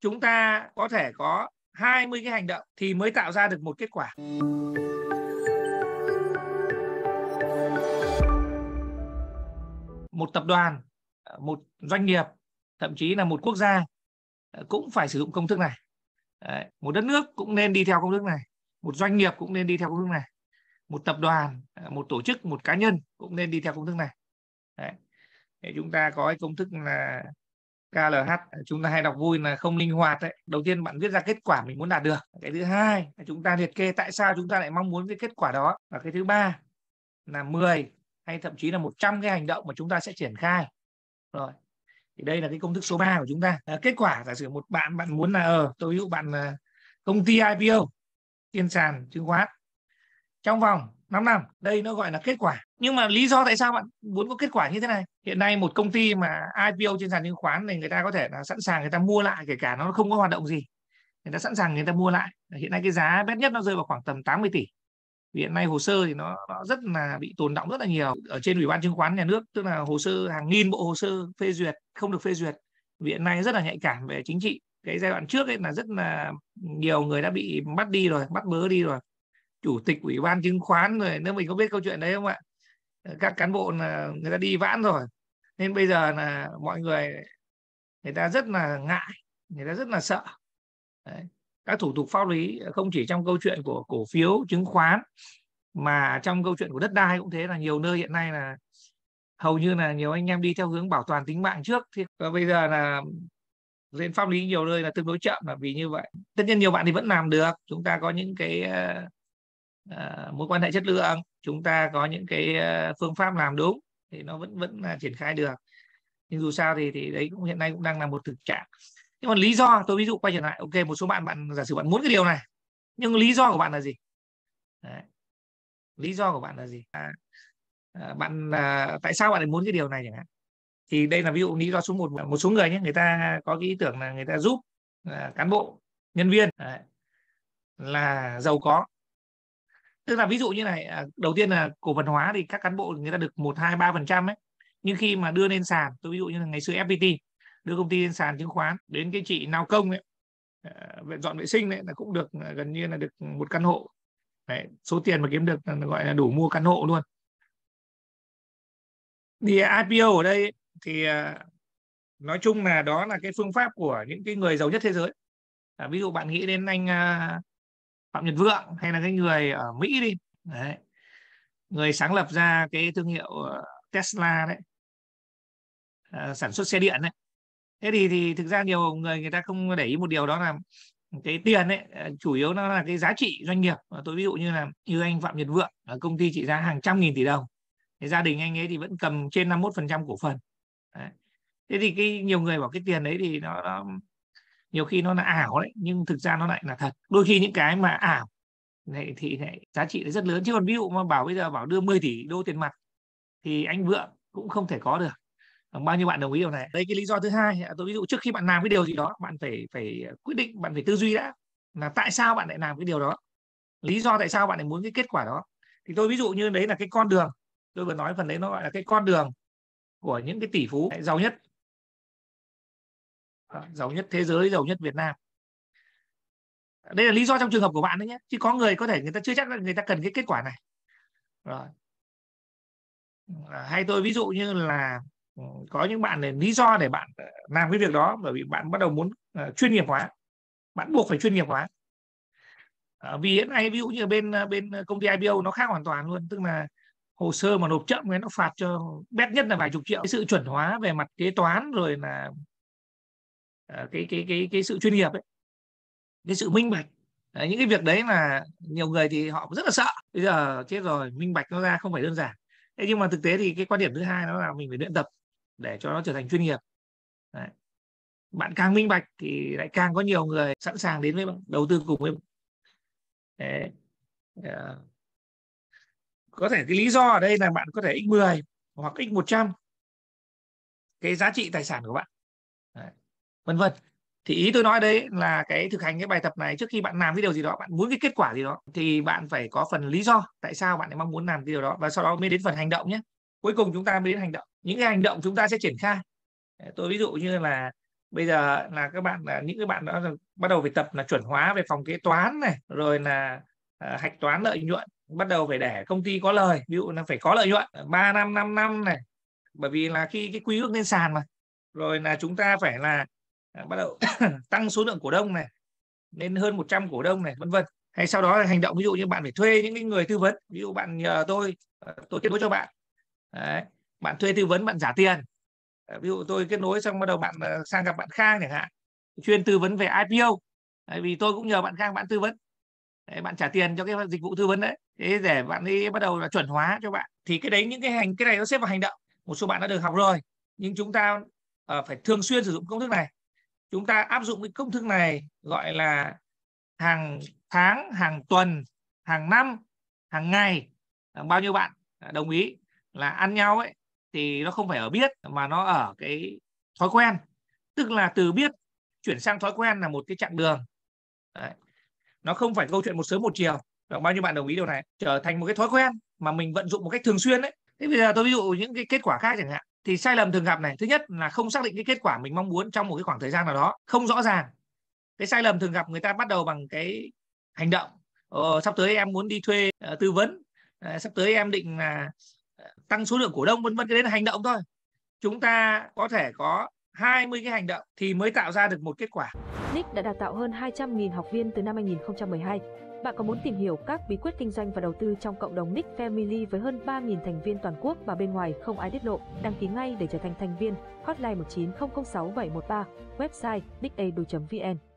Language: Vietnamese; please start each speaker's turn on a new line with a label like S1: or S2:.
S1: chúng ta có thể có 20 cái hành động thì mới tạo ra được một kết quả. Một tập đoàn, một doanh nghiệp, thậm chí là một quốc gia cũng phải sử dụng công thức này. Đấy, một đất nước cũng nên đi theo công thức này, một doanh nghiệp cũng nên đi theo công thức này, một tập đoàn, một tổ chức, một cá nhân cũng nên đi theo công thức này. Đấy. Để chúng ta có cái công thức là KLH chúng ta hay đọc vui là không linh hoạt đấy. Đầu tiên bạn viết ra kết quả mình muốn đạt được. Cái thứ hai là chúng ta liệt kê tại sao chúng ta lại mong muốn cái kết quả đó. Và cái thứ ba là 10 hay thậm chí là 100 cái hành động mà chúng ta sẽ triển khai. Rồi. Thì đây là cái công thức số 3 của chúng ta. À, kết quả giả sử một bạn bạn muốn là ờ tôi ví dụ bạn công ty IPO trên sàn chứng khoán trong vòng 5 năm đây nó gọi là kết quả nhưng mà lý do tại sao bạn muốn có kết quả như thế này hiện nay một công ty mà IPO trên sàn chứng khoán thì người ta có thể là sẵn sàng người ta mua lại kể cả nó không có hoạt động gì người ta sẵn sàng người ta mua lại hiện nay cái giá bét nhất nó rơi vào khoảng tầm 80 tỷ vì hiện nay hồ sơ thì nó, nó rất là bị tồn động rất là nhiều ở trên ủy ban chứng khoán nhà nước tức là hồ sơ hàng nghìn bộ hồ sơ phê duyệt không được phê duyệt vì hiện nay rất là nhạy cảm về chính trị cái giai đoạn trước ấy là rất là nhiều người đã bị bắt đi rồi bắt bớ đi rồi chủ tịch ủy ban chứng khoán rồi nếu mình có biết câu chuyện đấy không ạ ờ, các cán bộ là người ta đi vãn rồi nên bây giờ là mọi người người ta rất là ngại người ta rất là sợ đấy. các thủ tục pháp lý không chỉ trong câu chuyện của cổ phiếu chứng khoán mà trong câu chuyện của đất đai cũng thế là nhiều nơi hiện nay là hầu như là nhiều anh em đi theo hướng bảo toàn tính mạng trước thì bây giờ là lên pháp lý nhiều nơi là tương đối chậm là vì như vậy tất nhiên nhiều bạn thì vẫn làm được chúng ta có những cái ờ, À, mối quan hệ chất lượng chúng ta có những cái ờ, phương pháp làm đúng thì nó vẫn vẫn là triển khai được nhưng dù sao thì thì đấy cũng hiện nay cũng đang là một thực trạng nhưng còn lý do tôi ví dụ quay trở lại ok một số bạn bạn giả sử bạn muốn cái điều này nhưng lý do của bạn là gì đấy. lý do của bạn là gì à, à bạn à, tại sao bạn lại muốn cái điều này chẳng hạn thì đây là ví dụ lý do số một một số người nhé người ta có cái ý tưởng là người ta giúp à, cán bộ nhân viên đấy, là giàu có tức là ví dụ như này à, đầu tiên là cổ phần hóa thì các cán bộ người ta được một hai ba phần trăm ấy nhưng khi mà đưa lên sàn tôi ví dụ như là ngày xưa FPT đưa công ty lên sàn chứng khoán đến cái chị nào công ấy à, vệ dọn vệ sinh đấy là cũng được à, gần như là được một căn hộ đấy, số tiền mà kiếm được là gọi là đủ mua căn hộ luôn thì IPO ở đây thì nói chung là đó là cái phương pháp của những cái người giàu nhất thế giới à, ví dụ bạn nghĩ đến anh phạm nhật vượng hay là cái người ở mỹ đi đấy người sáng lập ra cái thương hiệu ờ, tesla đấy à, sản xuất xe điện đấy thế thì thì thực ra nhiều người người ta không để ý một điều đó là cái tiền ấy ờ, chủ yếu nó là cái giá trị doanh nghiệp tôi ví dụ như là như anh phạm nhật vượng ở công ty trị giá hàng trăm nghìn tỷ đồng thì gia đình anh ấy thì vẫn cầm trên 51% cổ phần đấy. thế thì cái nhiều người bảo cái tiền đấy thì nó, nó nhiều khi nó là ảo đấy nhưng thực ra nó lại là thật đôi khi những cái mà ảo này thì này, giá trị rất lớn chứ còn ví dụ mà bảo bây giờ bảo đưa 10 tỷ đô tiền mặt thì anh vượng cũng không thể có được bao nhiêu bạn đồng ý điều này đây cái lý do thứ hai tôi ví dụ trước khi bạn làm cái điều gì đó bạn phải phải quyết định bạn phải tư duy đã là tại sao bạn lại làm cái điều đó lý do tại sao bạn lại muốn cái kết quả đó thì tôi ví dụ như đấy là cái con đường tôi vừa nói phần đấy nó gọi là cái con đường của những cái tỷ phú giàu nhất Ờ, giàu nhất thế giới giàu nhất Việt Nam đây là lý do trong trường hợp của bạn đấy nhé chứ có người có thể người ta chưa chắc là người ta cần cái kết quả này rồi ờ, hay tôi ví dụ như là ừ, có những bạn này lý do để bạn ờ, làm cái việc đó bởi vì bạn bắt đầu muốn chuyên nghiệp hóa bạn buộc phải chuyên nghiệp hóa vì hiện nay ví dụ như bên bên công ty IPO nó khác hoàn toàn luôn tức là hồ sơ mà nộp chậm thì nó phạt cho bét nhất là vài chục triệu cái sự chuẩn hóa về mặt kế toán rồi là Ờ, cái cái cái cái sự chuyên nghiệp ấy cái sự minh bạch đấy, những cái việc đấy là nhiều người thì họ rất là sợ bây giờ chết rồi minh bạch nó ra không phải đơn giản thế nhưng mà thực tế thì cái quan điểm thứ hai đó là mình phải luyện tập để cho nó trở thành chuyên nghiệp đấy. bạn càng minh bạch thì lại càng có nhiều người sẵn sàng đến với bạn đầu tư cùng với bạn đấy. Ờ. có thể cái lý do ở đây là bạn có thể x10 hoặc x100 cái giá trị tài sản của bạn đấy vân vân thì ý tôi nói đấy là cái thực hành cái bài tập này trước khi bạn làm cái điều gì đó bạn muốn cái kết quả gì đó thì bạn phải có phần lý do tại sao bạn lại mong muốn làm cái điều đó và sau đó mới đến phần hành động nhé cuối cùng chúng ta mới đến hành động những cái hành động chúng ta sẽ triển khai tôi ví dụ như là bây giờ là các bạn là những cái bạn đó bắt đầu phải tập là chuẩn hóa về phòng kế toán này rồi là à, hạch toán lợi nhuận bắt đầu phải để công ty có lời ví dụ là phải có lợi nhuận 3 năm 5 năm này bởi vì là khi cái quy ước lên sàn mà rồi là chúng ta phải là Ờ, bắt đầu tăng số lượng cổ đông này lên hơn 100 cổ đông này vân vân hay sau đó là hành động ví dụ như bạn phải thuê những người tư vấn ví dụ bạn nhờ tôi ờ, tôi kết nối cho bạn Đấy. bạn thuê tư vấn bạn trả tiền ờ, ví dụ tôi kết nối xong bắt đầu bạn sang gặp bạn Khang chẳng hạn chuyên tư vấn về IPO Đấy, vì tôi cũng nhờ bạn Khang bạn tư vấn đấy, bạn trả tiền cho cái dịch vụ tư vấn đấy thế để bạn đi bắt đầu là chuẩn hóa cho bạn thì cái đấy những cái hành cái này nó xếp vào hành động một số bạn đã được học rồi nhưng chúng ta uh, phải thường xuyên sử dụng công thức này chúng ta áp dụng cái công thức này gọi là hàng tháng hàng tuần hàng năm hàng ngày à, bao nhiêu bạn à, đồng ý là ăn nhau ấy thì nó không phải ở biết mà nó ở cái thói quen tức là từ biết chuyển sang thói quen là một cái chặng đường Đấy. nó không phải câu chuyện một sớm một chiều Đó, bao nhiêu bạn đồng ý điều này trở thành một cái thói quen mà mình vận dụng một cách thường xuyên ấy thế bây giờ tôi ví dụ những cái kết quả khác chẳng hạn thì sai lầm thường gặp này thứ nhất là không xác định cái kết quả mình mong muốn trong một cái khoảng thời gian nào đó không rõ ràng cái sai lầm thường gặp người ta bắt đầu bằng cái hành động ờ, sắp tới em muốn đi thuê uh, tư vấn uh, sắp tới em định là uh, tăng số lượng cổ đông vân vân cái đấy là hành động thôi chúng ta có thể có 20 cái hành động thì mới tạo ra được một kết quả. Nick đã đào tạo hơn 200.000 học viên từ năm 2012. Bạn có muốn tìm hiểu các bí quyết kinh doanh và đầu tư trong cộng đồng Nick Family với hơn 3.000 thành viên toàn quốc và bên ngoài không ai tiết lộ, đăng ký ngay để trở thành thành viên. Hotline 19006713, website nickedu.vn.